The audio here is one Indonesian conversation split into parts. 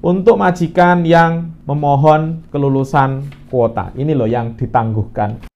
untuk majikan yang memohon kelulusan kuota. Ini loh yang ditangguhkan.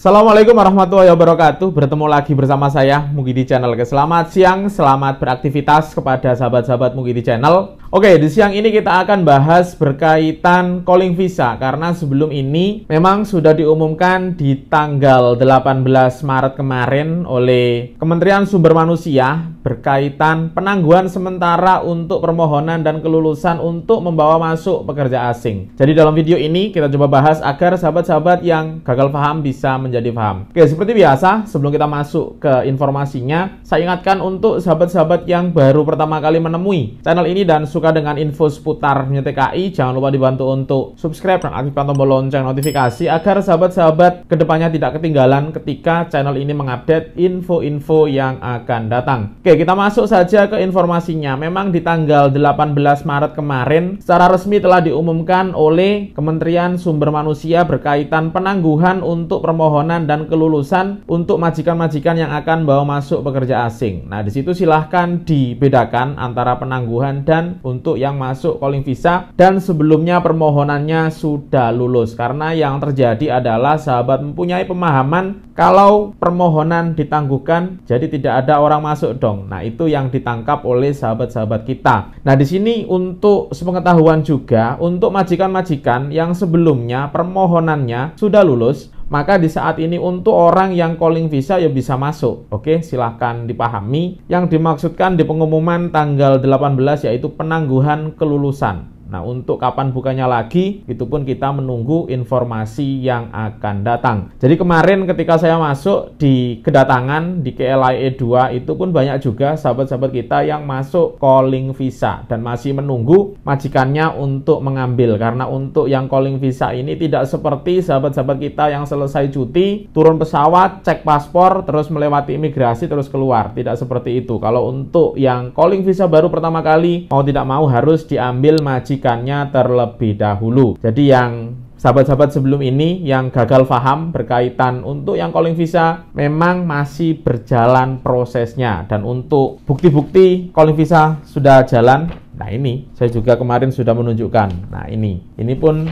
Assalamualaikum warahmatullahi wabarakatuh. Bertemu lagi bersama saya Mugidi Channel. Selamat siang, selamat beraktivitas kepada sahabat-sahabat Mugidi Channel. Oke, di siang ini kita akan bahas berkaitan calling visa karena sebelum ini memang sudah diumumkan di tanggal 18 Maret kemarin oleh Kementerian Sumber Manusia berkaitan penangguhan sementara untuk permohonan dan kelulusan untuk membawa masuk pekerja asing. Jadi dalam video ini kita coba bahas agar sahabat-sahabat yang gagal paham bisa menjadi paham. Oke, seperti biasa sebelum kita masuk ke informasinya, saya ingatkan untuk sahabat-sahabat yang baru pertama kali menemui channel ini dan suka dengan info seputar TKI, jangan lupa dibantu untuk subscribe dan aktifkan tombol lonceng notifikasi agar sahabat-sahabat kedepannya tidak ketinggalan ketika channel ini mengupdate info-info yang akan datang. Oke, kita masuk saja ke informasinya. Memang di tanggal 18 Maret kemarin, secara resmi telah diumumkan oleh Kementerian Sumber Manusia berkaitan penangguhan untuk permohonan dan kelulusan untuk majikan-majikan yang akan bawa masuk pekerja asing. Nah, di situ silahkan dibedakan antara penangguhan dan untuk yang masuk calling visa dan sebelumnya permohonannya sudah lulus karena yang terjadi adalah sahabat mempunyai pemahaman kalau permohonan ditangguhkan jadi tidak ada orang masuk dong. Nah, itu yang ditangkap oleh sahabat-sahabat kita. Nah, di sini untuk sepengetahuan juga untuk majikan-majikan yang sebelumnya permohonannya sudah lulus maka di saat ini untuk orang yang calling visa ya bisa masuk. Oke, silahkan dipahami. Yang dimaksudkan di pengumuman tanggal 18 yaitu penangguhan kelulusan. Nah, untuk kapan bukanya lagi, itu pun kita menunggu informasi yang akan datang. Jadi kemarin ketika saya masuk di kedatangan di KLIE 2 itu pun banyak juga sahabat-sahabat kita yang masuk calling visa dan masih menunggu majikannya untuk mengambil karena untuk yang calling visa ini tidak seperti sahabat-sahabat kita yang selesai cuti, turun pesawat, cek paspor, terus melewati imigrasi terus keluar. Tidak seperti itu. Kalau untuk yang calling visa baru pertama kali mau tidak mau harus diambil majikan mendefinisikannya terlebih dahulu. Jadi yang sahabat-sahabat sebelum ini yang gagal paham berkaitan untuk yang calling visa memang masih berjalan prosesnya dan untuk bukti-bukti calling visa sudah jalan Nah ini saya juga kemarin sudah menunjukkan. Nah ini, ini pun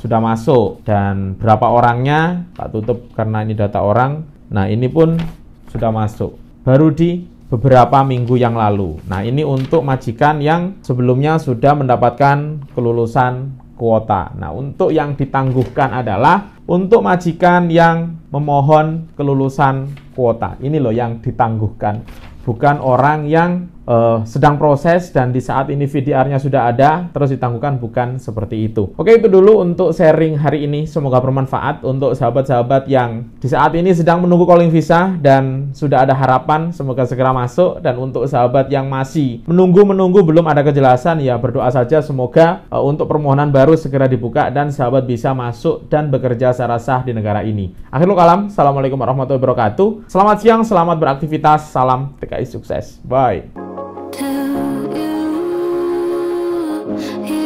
sudah masuk dan berapa orangnya tak tutup karena ini data orang. Nah ini pun sudah masuk. Baru di beberapa minggu yang lalu. Nah, ini untuk majikan yang sebelumnya sudah mendapatkan kelulusan kuota. Nah, untuk yang ditangguhkan adalah untuk majikan yang memohon kelulusan kuota. Ini loh yang ditangguhkan, bukan orang yang uh, sedang proses dan di saat ini VDR-nya sudah ada, terus ditangguhkan bukan seperti itu. Oke, itu dulu untuk sharing hari ini. Semoga bermanfaat untuk sahabat-sahabat yang di saat ini sedang menunggu calling visa dan sudah ada harapan semoga segera masuk dan untuk sahabat yang masih menunggu-menunggu belum ada kejelasan ya berdoa saja semoga uh, untuk permohonan baru segera dibuka dan sahabat bisa masuk dan bekerja secara sah di negara ini. Akhirul kalam, Assalamualaikum warahmatullahi wabarakatuh. Selamat siang, selamat beraktivitas, salam TKI sukses. Bye. 一。